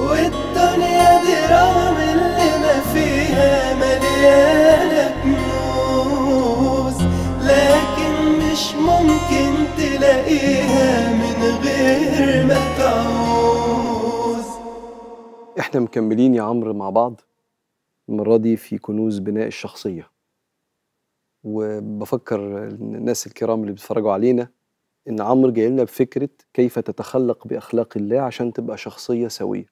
والدنيا دي رغم اللي ما فيها مليانة كنوز لكن مش ممكن تلاقيها من غير ما تعوز احنا مكملين يا عمرو مع بعض المرة دي في كنوز بناء الشخصية وبفكر الناس الكرام اللي بيتفرجوا علينا ان عمرو جاي لنا بفكره كيف تتخلق باخلاق الله عشان تبقى شخصيه سويه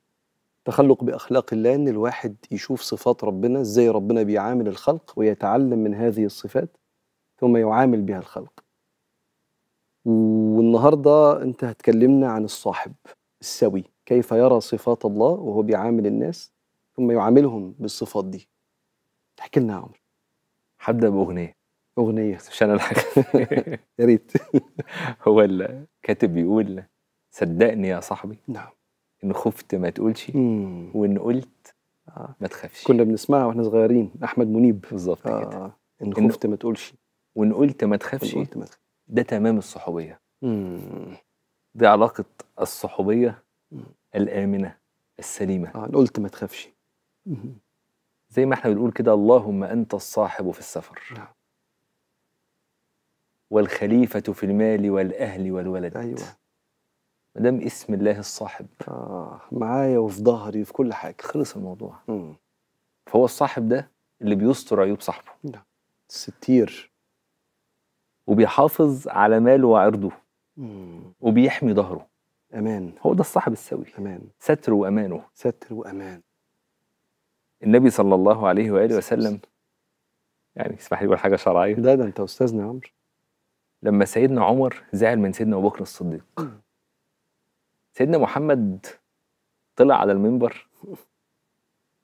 تخلق باخلاق الله ان الواحد يشوف صفات ربنا ازاي ربنا بيعامل الخلق ويتعلم من هذه الصفات ثم يعامل بها الخلق والنهارده انت هتكلمنا عن الصاحب السوي كيف يرى صفات الله وهو بيعامل الناس ثم يعاملهم بالصفات دي تحكي لنا يا عمرو هبدا باغنيه اغنيه عشان الحق يا ريت هو الكاتب بيقول صدقني يا صاحبي نعم ان خفت ما تقولش وان قلت آه. ما تخافش كنا بنسمعها واحنا صغيرين احمد منيب بالظبط آه. كده ان خفت ما تقولش وان قلت ما تخافش ده تمام الصحوبيه دي علاقه الصحوبيه الامنه السليمه اه قلت ما تخافش زي ما احنا بنقول كده اللهم انت الصاحب في السفر نعم. والخليفة في المال والأهل والولد أيوة ما دام اسم الله الصاحب آه معايا وفي ظهري في كل حاجة خلص الموضوع مم. فهو الصاحب ده اللي بيستر عيوب صاحبه نعم ستير وبيحافظ على ماله وعرضه وبيحمي ظهره أمان هو ده الصاحب السوي أمان ستر وأمانه ستر وأمان النبي صلى الله عليه وآله وسلم يعني اسمح لي بقول حاجة شرعية ده ده أنت أستاذنا يا عمرو لما سيدنا عمر زعل من سيدنا ابو بكر الصديق سيدنا محمد طلع على المنبر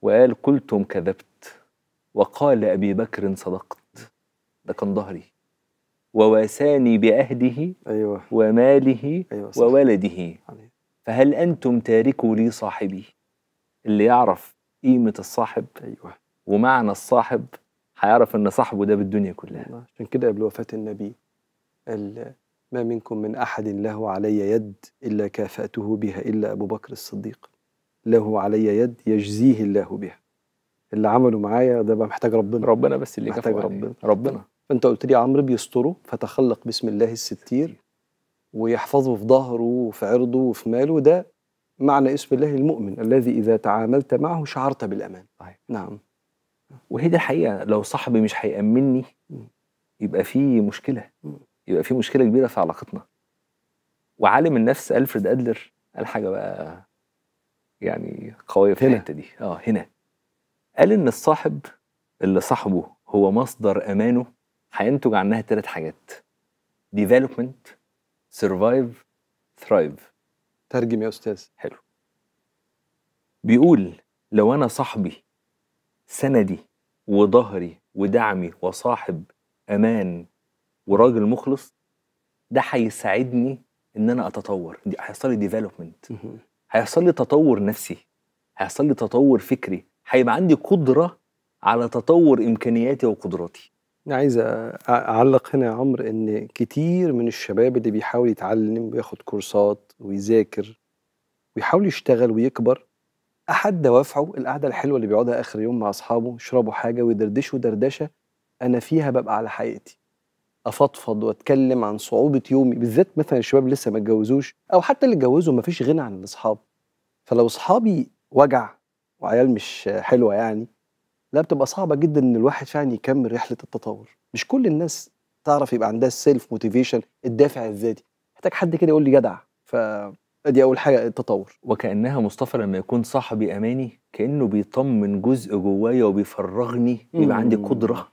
وقال قلتم كذبت وقال أبي بكر صدقت ده كان ظهري وواساني باهله أيوة. وماله أيوة وولده فهل أنتم تاركوا لي صاحبي اللي يعرف قيمة الصاحب أيوة. ومعنى الصاحب هيعرف ان صاحبه ده بالدنيا كلها عشان كده قبل وفاة النبي ما منكم من أحد له علي يد إلا كافأته بها إلا أبو بكر الصديق له علي يد يجزيه الله بها اللي عمله معايا ده بقى محتاج ربنا ربنا بس اللي محتاج ربنا ربنا فأنت قلت لي عمرو بيستره فتخلق بسم الله الستير ويحفظه في ظهره وفي عرضه وفي ماله ده معنى اسم الله المؤمن الذي إذا تعاملت معه شعرت بالأمان صحيح. نعم وهي دي الحقيقة لو صاحبي مش هيأمني يبقى في مشكلة م. يبقى في مشكله كبيره في علاقتنا وعالم النفس الفريد ادلر قال حاجه بقى يعني قويه في الحته دي اه هنا قال ان الصاحب اللي صاحبه هو مصدر امانه هينتج عنها ثلاث حاجات ديفلوبمنت سرفايف ثرايف ترجم يا استاذ حلو بيقول لو انا صاحبي سندي وظهري ودعمي وصاحب امان وراجل مخلص ده هيساعدني ان انا اتطور هيحصل لي ديفلوبمنت هيحصل لي تطور نفسي هيحصل لي تطور فكري هيبقى عندي قدره على تطور امكانياتي وقدراتي عايز اعلق هنا يا عمرو ان كتير من الشباب اللي بيحاول يتعلم وياخد كورسات ويذاكر ويحاول يشتغل ويكبر احد دوافعه القعده الحلوه اللي بيقعدها اخر يوم مع اصحابه يشربوا حاجه ويدردشوا دردشه انا فيها ببقى على حقيقتي افضفض واتكلم عن صعوبه يومي بالذات مثلا الشباب لسه ما اتجوزوش او حتى اللي اتجوزوا ما فيش غنى عن الاصحاب فلو اصحابي وجع وعيال مش حلوه يعني لا بتبقى صعبه جدا ان الواحد فعلا يكمل رحله التطور مش كل الناس تعرف يبقى عندها السيلف موتيفيشن الدافع الذاتي محتاج حد كده يقول لي جدع ادي اول حاجه التطور وكانها مصطفى لما يكون صاحبي اماني كانه بيطمن جزء جوايا وبيفرغني يبقى عندي قدره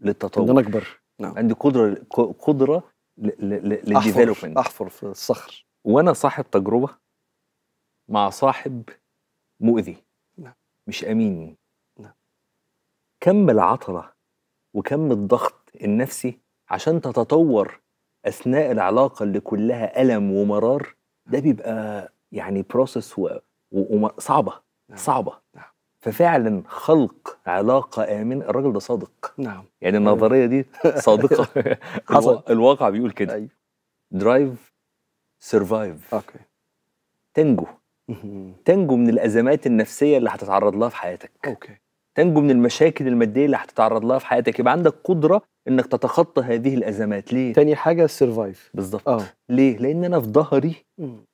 للتطور ان انا اكبر نعم. عندي قدره قدره للديفلوبمنت احفر في الصخر وانا صاحب تجربه مع صاحب مؤذي نعم. مش امين نعم. كم العطره وكم الضغط النفسي عشان تتطور اثناء العلاقه اللي كلها الم ومرار ده بيبقى يعني بروسس وصعبه و... صعبه نعم. ففعلا خلق علاقه امنه الراجل ده صادق نعم يعني أيوه. النظريه دي صادقه حصل الواقع بيقول كده أيوه. درايف سرفايف اوكي تنجو تنجو من الازمات النفسيه اللي هتتعرض لها في حياتك اوكي تنجو من المشاكل الماديه اللي هتتعرض لها في حياتك يبقى عندك قدره انك تتخطى هذه الازمات ليه تاني حاجه السرفايف بالظبط آه. ليه لان انا في ظهري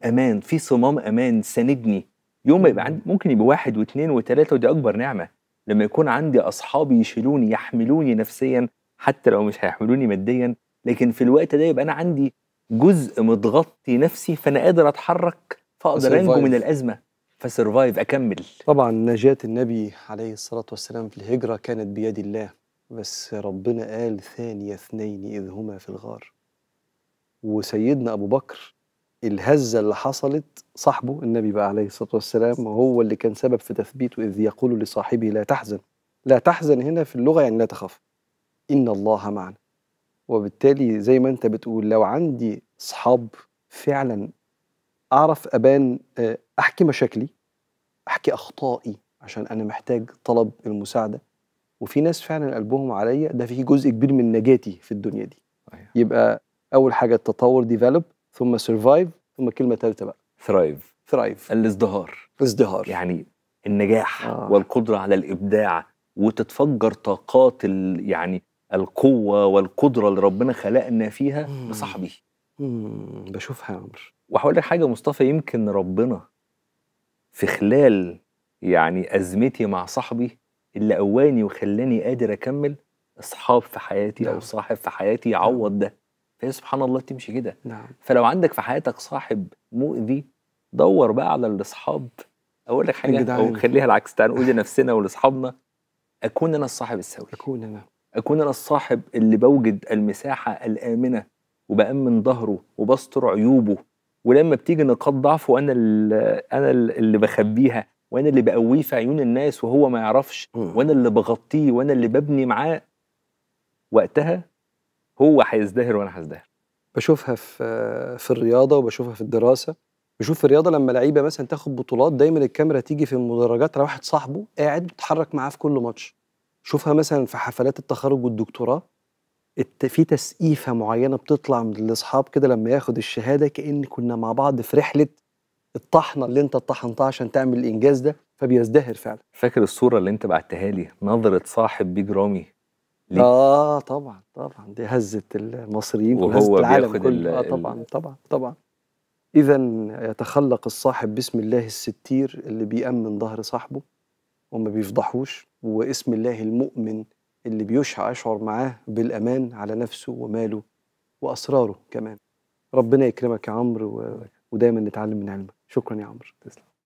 امان في صمام امان ساندني يوم ما يبقى عندي ممكن يبقى واحد واثنين وثلاثه ودي اكبر نعمه لما يكون عندي اصحابي يشيلوني يحملوني نفسيا حتى لو مش هيحملوني ماديا لكن في الوقت ده يبقى انا عندي جزء متغطي نفسي فانا قادر اتحرك فاقدر انجو من الازمه فسرفايف اكمل طبعا نجاه النبي عليه الصلاه والسلام في الهجره كانت بيد الله بس ربنا قال ثاني اثنين اذ هما في الغار وسيدنا ابو بكر الهزة اللي حصلت صاحبه النبي بقى عليه الصلاة والسلام هو اللي كان سبب في تثبيته إذ يقول لصاحبه لا تحزن لا تحزن هنا في اللغة يعني لا تخاف إن الله معنا وبالتالي زي ما أنت بتقول لو عندي صحاب فعلا أعرف أبان آه، أحكي مشاكلي أحكي أخطائي عشان أنا محتاج طلب المساعدة وفي ناس فعلا قلبهم عليا ده فيه جزء كبير من نجاتي في الدنيا دي يبقى أول حاجة التطور ديفلوب ثم سرفايف ثم كلمه ثالثه بقى ثرايف ثرايف الازدهار الازدهار يعني النجاح آه. والقدره على الابداع وتتفجر طاقات يعني القوه والقدره اللي ربنا خلقنا فيها مم. لصاحبه مم. بشوفها يا عمرو وهقول لك حاجه مصطفى يمكن ربنا في خلال يعني ازمتي مع صاحبي اللي قواني وخلاني قادر اكمل اصحاب في حياتي او نعم. صاحب في حياتي يعوض نعم. ده فهي سبحان الله بتمشي كده نعم. فلو عندك في حياتك صاحب مؤذي دور بقى على الاصحاب اقول لك حاجه او خليها العكس تعال نقول لنفسنا ولاصحابنا اكون انا الصاحب السوي اكون انا اكون انا الصاحب اللي بوجد المساحه الامنه وبامن ظهره وبستر عيوبه ولما بتيجي نقاط ضعفه انا اللي انا اللي بخبيها وانا اللي بقويه في عيون الناس وهو ما يعرفش وانا اللي بغطيه وانا اللي ببني معاه وقتها هو هيزدهر وانا هزدهر بشوفها في في الرياضه وبشوفها في الدراسه بشوف في الرياضه لما لعيبه مثلا تاخد بطولات دايما الكاميرا تيجي في المدرجات على واحد صاحبه قاعد بيتحرك معاه في كل ماتش شوفها مثلا في حفلات التخرج والدكتوراه في تسقيفه معينه بتطلع من الاصحاب كده لما ياخد الشهاده كان كنا مع بعض في رحله الطحنه اللي انت طحنتها عشان تعمل الانجاز ده فبيزدهر فعلا فاكر الصوره اللي انت بعتها لي نظره صاحب بيج رامي ليه؟ اه طبعا طبعا دي هزه المصريين وهو العالم كله اه طبعا طبعا طبعا اذا يتخلق الصاحب بسم الله الستير اللي بيأمن ظهر صاحبه وما بيفضحوش واسم الله المؤمن اللي بيشع اشعر معاه بالامان على نفسه وماله واسراره كمان ربنا يكرمك يا عمرو و... ودايما نتعلم من علمك شكرا يا عمرو تسلم